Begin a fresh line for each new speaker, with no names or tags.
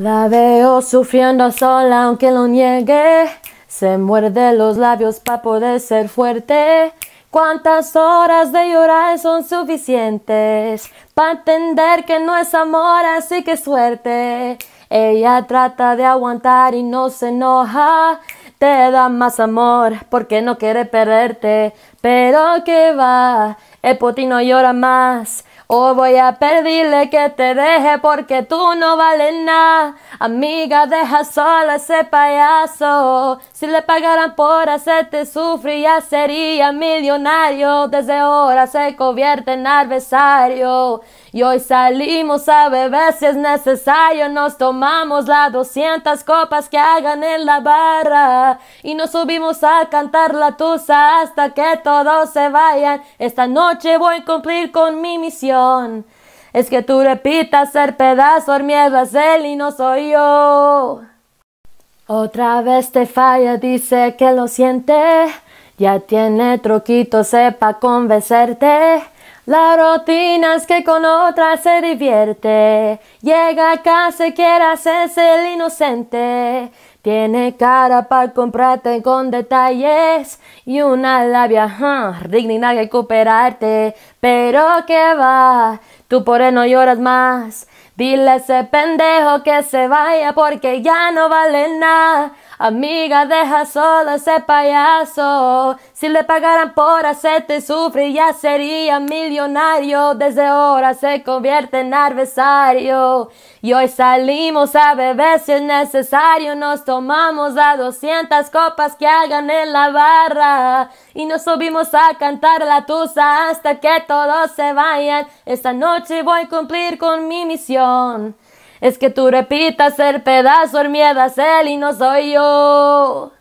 La veo sufriendo sola aunque lo niegue. Se muerde los labios para poder ser fuerte. ¿Cuántas horas de llorar son suficientes para entender que no es amor, así que suerte? Ella trata de aguantar y no se enoja. Te da más amor porque no quiere perderte. Pero que va, el no llora más o voy a pedirle que te deje porque tú no vales nada. Amiga, deja sola ese payaso. Si le pagaran por hacerte sufrir, ya sería millonario. Desde ahora se convierte en adversario. Y hoy salimos a beber si es necesario, nos tomamos las 200 copas que hagan en la barra. Y nos subimos a cantar la tusa hasta que todos se vayan. Esta noche voy a cumplir con mi misión. Es que tú repitas ser pedazo, es él y no soy yo. Otra vez te falla, dice que lo siente. Ya tiene troquito sepa convencerte. La rutina es que con otra se divierte, llega a casa y es el inocente. Tiene cara para comprarte con detalles y una labia digna digna que recuperarte Pero que va, tú por él no lloras más. Dile a ese pendejo que se vaya porque ya no vale nada. Amiga, deja sola, ese payaso. Si le pagaran por hacerte sufrir, ya sería millonario. Desde ahora se convierte en adversario. Y hoy salimos a beber si es necesario. Nos tomamos a 200 copas que hagan en la barra. Y nos subimos a cantar la tusa hasta que todos se vayan. Esta noche voy a cumplir con mi misión. Es que tú repitas el pedazo, el miedo él y no soy yo.